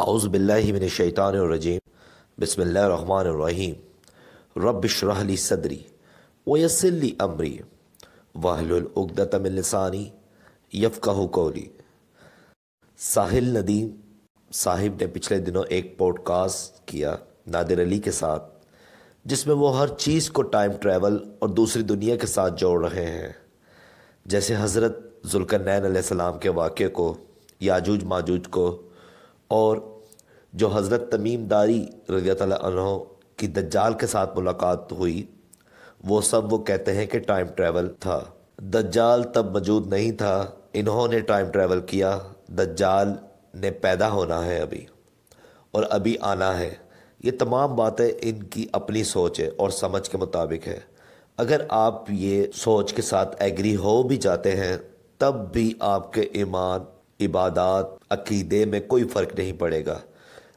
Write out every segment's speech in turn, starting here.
आउज़बिल्लिमिनशैतानरजीम बसमीम रबशरहली सदरी वसली अमरी वाहलतमिलसानी यफ़ाह कौली साहिल नदीम साहिब ने पिछले दिनों एक पॉडकास्ट किया नादिर अली के साथ जिसमें वो हर चीज़ को टाइम ट्रैवल और दूसरी दुनिया के साथ जोड़ रहे हैं जैसे हज़रत जुल्कर नैन सलाम के वाक़े को याजूज माजूज को और जो हज़रत तमीम दारी रज़ी की दज्जाल के साथ मुलाकात हुई वो सब वो कहते हैं कि टाइम ट्रैवल था दज्जाल तब मौजूद नहीं था इन्होंने टाइम ट्रैवल किया दज्जाल ने पैदा होना है अभी और अभी आना है ये तमाम बातें इनकी अपनी सोच है और समझ के मुताबिक है अगर आप ये सोच के साथ एग्री हो भी जाते हैं तब भी आपके ईमान इबादत अकीदे में कोई फ़र्क नहीं पड़ेगा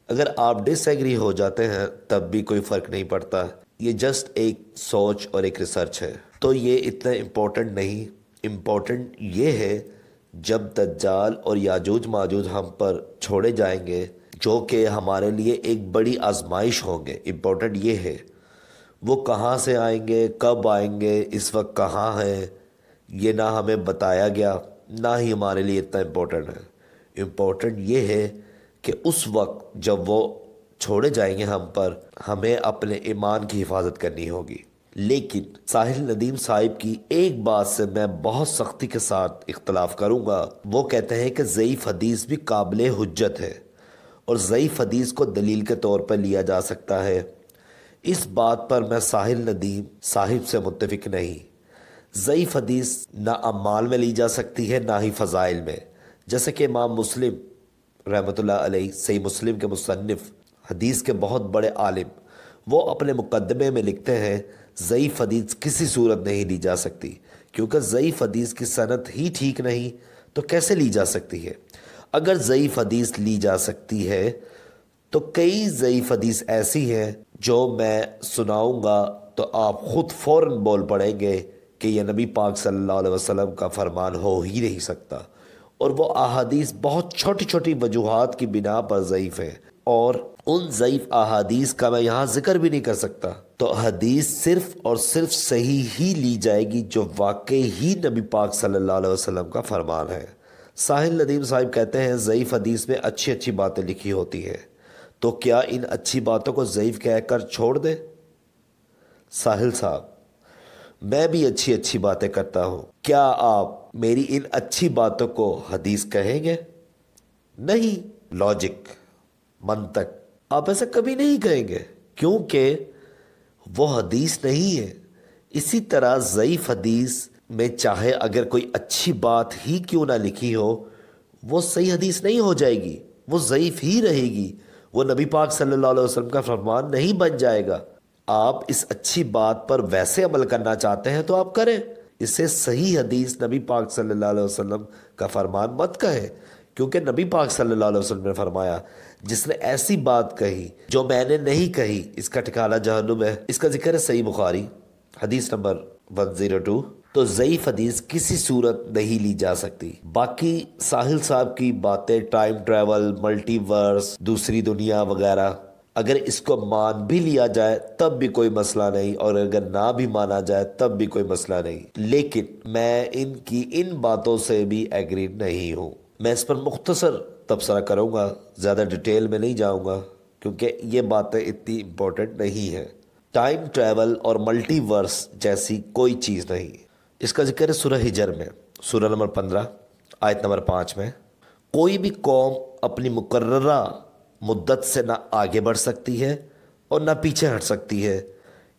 अगर आप डिसएग्री हो जाते हैं तब भी कोई फ़र्क नहीं पड़ता ये जस्ट एक सोच और एक रिसर्च है तो ये इतना इम्पोर्टेंट नहीं इम्पोर्टेंट ये है जब दज्जाल और याजूज माजूज हम पर छोड़े जाएंगे जो कि हमारे लिए एक बड़ी आजमाइश होंगे इम्पोर्टेंट ये है वो कहाँ से आएंगे कब आएंगे इस वक्त कहाँ हैं ये ना हमें बताया गया ना ही हमारे लिए इतना इम्पोर्टेंट है इम्पोर्टेंट ये है कि उस वक्त जब वो छोड़े जाएंगे हम पर हमें अपने ईमान की हिफाजत करनी होगी लेकिन साहिल नदीम साहिब की एक बात से मैं बहुत सख्ती के साथ इख्तलाफ करूँगा वो कहते हैं कि ज़यीफ़ हदीस भी काबिल हजत है और ज़यीफ़ हदीस को दलील के तौर पर लिया जा सकता है इस बात पर मैं साहिल नदीम साहिब से मुतफिक नहीं ज़यीफ़ हदीस ना अमाल में ली जा सकती है ना ही फ़ज़ाइल में जैसे कि इमाम मुस्लिम रहमत सही मुस्लिम के मुसनफ़ हदीस के बहुत बड़े आलिम वो अपने मुकदमे में लिखते हैं ज़यीफ़ हदीस किसी सूरत नहीं ली जा सकती क्योंकि ज़यीफ़ हदीस की सनत ही ठीक नहीं तो कैसे ली जा सकती है अगर ज़यीफ़ हदीस ली जा सकती है तो कई ज़यीफ़ हदीस ऐसी हैं जो मैं सुनाऊंगा तो आप ख़ुद फ़ौर बोल पड़ेंगे कि यह नबी पाक सल्लल्लाहु अलैहि वसल्लम का फरमान हो ही नहीं सकता और वो अहादीस बहुत छोटी छोटी वजूहत की बिना पर ज़यीफ़ है और उन ज़यीफ़ अहादीस का मैं यहाँ जिक्र भी नहीं कर सकता तो हदीस सिर्फ और सिर्फ सही ही ली जाएगी जो वाकई ही नबी पाक सल्लल्लाहु अलैहि वसल्लम का फरमान है साहिल नदीम साहिब कहते हैं ज़यीफ़ हदीस में अच्छी अच्छी बातें लिखी होती हैं तो क्या इन अच्छी बातों को ज़यीफ़ कहकर छोड़ दे साहिल साहब मैं भी अच्छी अच्छी बातें करता हूँ क्या आप मेरी इन अच्छी बातों को हदीस कहेंगे नहीं लॉजिक मन तक आप ऐसा कभी नहीं कहेंगे क्योंकि वो हदीस नहीं है इसी तरह ज़यीफ़ हदीस में चाहे अगर कोई अच्छी बात ही क्यों ना लिखी हो वो सही हदीस नहीं हो जाएगी वो ज़यीफ़ ही रहेगी वो नबी पाक सल्लल्लाहु अलैहि वसल्लम का फरमान नहीं बन जाएगा आप इस अच्छी बात पर वैसे अमल करना चाहते हैं तो आप करें इसे सही हदीस नबी पाक सल्लल्लाहु अलैहि वसल्लम का फरमान मत कहें क्योंकि नबी पाक सल्लल्लाहु अलैहि वसल्लम ने फरमाया जिसने ऐसी बात कही जो मैंने नहीं कही इसका ठिकाना जहनुम है इसका जिक्र है सही बुखारी हदीस नंबर वन जीरो टू तो ज़यीफ़ हदीस किसी सूरत नहीं ली जा सकती बाकी साहिल साहब की बातें टाइम ट्रैवल मल्टीवर्स दूसरी दुनिया वगैरह अगर इसको मान भी लिया जाए तब भी कोई मसला नहीं और अगर ना भी माना जाए तब भी कोई मसला नहीं लेकिन मैं इनकी इन बातों से भी एग्री नहीं हूँ मैं इस पर मुख्तसर तबसरा करूँगा ज़्यादा डिटेल में नहीं जाऊँगा क्योंकि ये बातें इतनी इम्पोर्टेंट नहीं है टाइम ट्रैवल और मल्टीवर्स जैसी कोई चीज़ नहीं इसका जिक्र है सुरह हिजर में सुरह नंबर पंद्रह आयत नंबर पाँच में कोई भी कौम अपनी मुकर्रा मुद्दत से ना आगे बढ़ सकती है और ना पीछे हट सकती है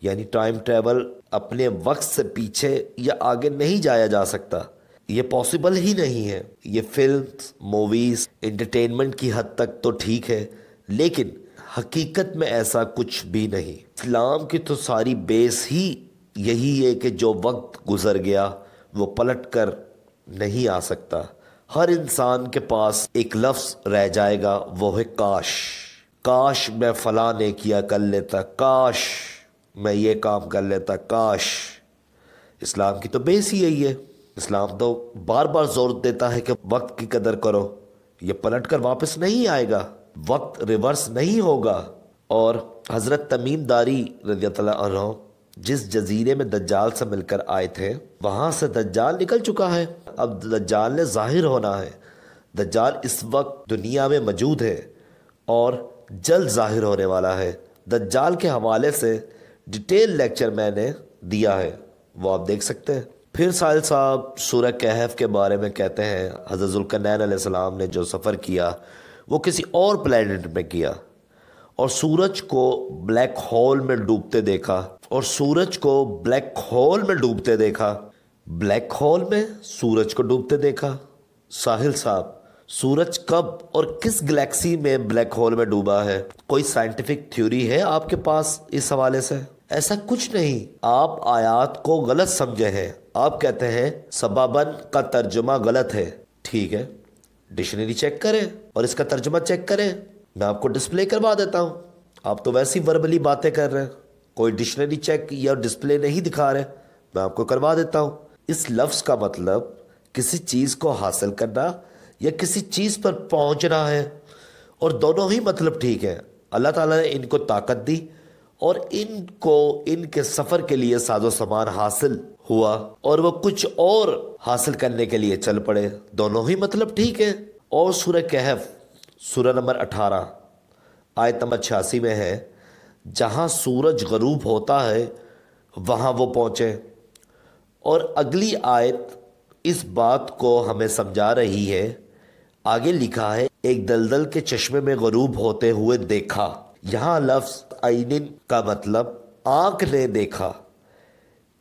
यानी टाइम ट्रेवल अपने वक्त से पीछे या आगे नहीं जाया जा सकता ये पॉसिबल ही नहीं है ये फिल्म मूवीज़ इंटरटेनमेंट की हद तक तो ठीक है लेकिन हकीकत में ऐसा कुछ भी नहीं इस्लाम की तो सारी बेस ही यही है कि जो वक्त गुज़र गया वो पलट कर नहीं आ सकता हर इंसान के पास एक लफ्ज़ रह जाएगा वो है काश काश मैं फ़ला ने किया कर लेता काश मैं ये काम कर लेता काश इस्लाम की तो बेस ही यही है इस्लाम तो बार बार जोर देता है कि वक्त की कदर करो ये पलट कर वापस नहीं आएगा वक्त रिवर्स नहीं होगा और हज़रत तमीम दारी रजियत जिस जजीरे में दज्जाल से मिलकर आए थे वहाँ से दज्जाल निकल चुका है अब दज्जाल ने जाहिर होना है दज्जाल इस वक्त दुनिया में मौजूद है और जल्द जाहिर होने वाला है दज्जाल के हवाले से डिटेल लेक्चर मैंने दिया है वो आप देख सकते हैं फिर साहिल साहब सूर कहफ के बारे में कहते हैं हज़रत जुल्कनैन सलाम ने जो सफ़र किया वो किसी और प्लानट में किया और सूरज को ब्लैक होल में डूबते देखा और सूरज को ब्लैक होल में डूबते देखा ब्लैक होल में सूरज को डूबते देखा साहिल साहब सूरज कब और किस गैलेक्सी में ब्लैक होल में डूबा है कोई साइंटिफिक थ्योरी है आपके पास इस हवाले से ऐसा कुछ नहीं आप आयात को गलत समझे हैं आप कहते हैं सबाबन का तर्जुमा गलत है ठीक है डिक्शनरी चेक करें और इसका तर्जुमा चेक करें मैं आपको डिस्प्ले करवा देता हूँ आप तो वैसी वर्बली बातें कर रहे हैं कोई डिक्शनरी चेक या डिस्प्ले नहीं दिखा रहे मैं आपको करवा देता हूँ इस लफ्ज़ का मतलब किसी चीज़ को हासिल करना या किसी चीज़ पर पहुँचना है और दोनों ही मतलब ठीक है अल्लाह ताला ने इनको ताकत दी और इनको इनके सफ़र के लिए साजो सामान हासिल हुआ और वो कुछ और हासिल करने के लिए चल पड़े दोनों ही मतलब ठीक है और सूर्य कहफ सूर नंबर अठारह आयत नंबर छियासी में है जहाँ सूरज गरूब होता है वहाँ वो पहुँचे और अगली आयत इस बात को हमें समझा रही है आगे लिखा है एक दलदल के चश्मे में गरूब होते हुए देखा यहाँ लफ्ज़ आइनिन का मतलब आँख ने देखा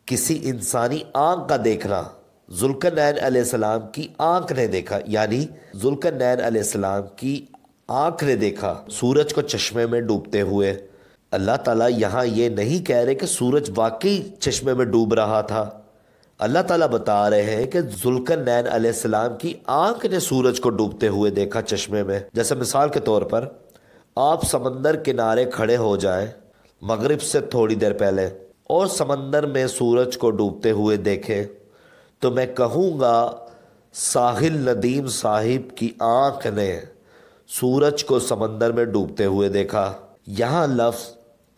किसी इंसानी आँख का देखना जुल्कनैन की आंख ने देखा यानी जुल्कनैन की आंख ने देखा सूरज को चश्मे में डूबते हुए अल्लाह ताला यहाँ ये नहीं कह रहे कि सूरज वाकई चश्मे में डूब रहा था अल्लाह ताला बता रहे हैं कि नैन जुल्कनैन की आंख ने सूरज को डूबते हुए देखा चश्मे में जैसे मिसाल के तौर पर आप समंदर किनारे खड़े हो जाएं मगरिब से थोड़ी देर पहले और समंदर में सूरज को डूबते हुए देखें तो मैं कहूँगा साहिल नदीम साहिब की आँख ने सूरज को समंदर में डूबते हुए देखा यहाँ लफ्ज़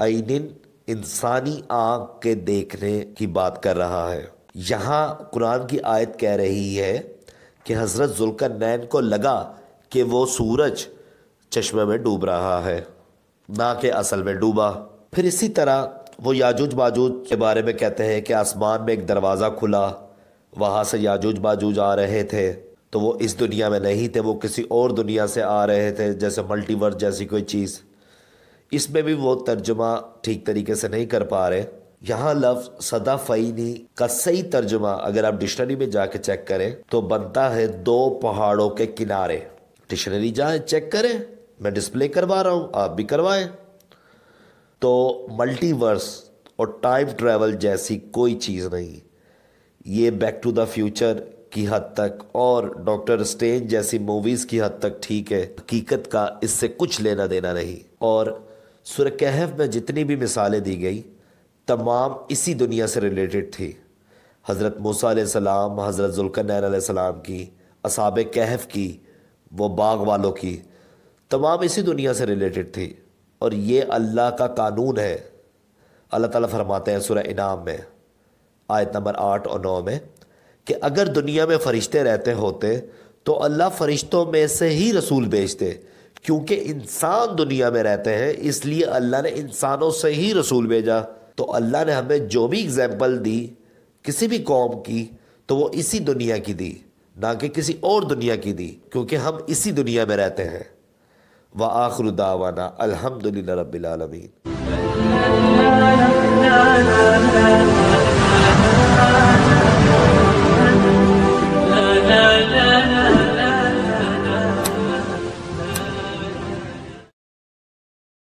आइनिन इंसानी आँख के देखने की बात कर रहा है यहाँ कुरान की आयत कह रही है कि हज़रत जुल्कर नैन को लगा कि वो सूरज चश्मे में डूब रहा है ना कि असल में डूबा फिर इसी तरह वो याजूज बाजूज के बारे में कहते हैं कि आसमान में एक दरवाज़ा खुला वहाँ से याजूज बाजूज आ रहे थे तो वो इस दुनिया में नहीं थे वो किसी और दुनिया से आ रहे थे जैसे मल्टीवर्स जैसी कोई चीज़ इसमें भी वो तर्जुमा ठीक तरीके से नहीं कर पा रहे यहाँ लफ्ज सदा फ़ैनी का सही तर्जुमा अगर आप डिक्शनरी में जाके चेक करें तो बनता है दो पहाड़ों के किनारे डिक्शनरी जाए चेक करें मैं डिस्प्ले करवा रहा हूँ आप भी करवाएं तो मल्टीवर्स और टाइम ट्रेवल जैसी कोई चीज़ नहीं ये बैक टू द फ्यूचर की हद तक और डॉक्टर स्टेन जैसी मूवीज़ की हद तक ठीक है हकीकत का इससे कुछ लेना देना नहीं और सुरकहफ में जितनी भी मिसालें दी गई तमाम इसी दुनिया से रिलेटेड थी हज़रत मूसा सलाम हज़रत जुल्कर सलाम की असाब कहफ की वो बाग वालों की तमाम इसी दुनिया से रिलेटेड थी और ये अल्लाह का कानून है अल्लाह ताला फरमाते हैं सुर इनाम में आयत नंबर आठ और नौ में कि अगर दुनिया में फ़रिश्ते रहते होते तो अल्लाह फ़रिश्तों में से ही रसूल भेजते क्योंकि इंसान दुनिया में रहते हैं इसलिए अल्लाह ने इंसानों से ही रसूल भेजा तो अल्लाह ने हमें जो भी एग्ज़ैम्पल दी किसी भी कौम की तो वो इसी दुनिया की दी ना कि किसी और दुनिया की दी क्योंकि हम इसी दुनिया में रहते हैं व आखर दावाना अलहमदिल्ला रबालमीन لا لا لا لا لا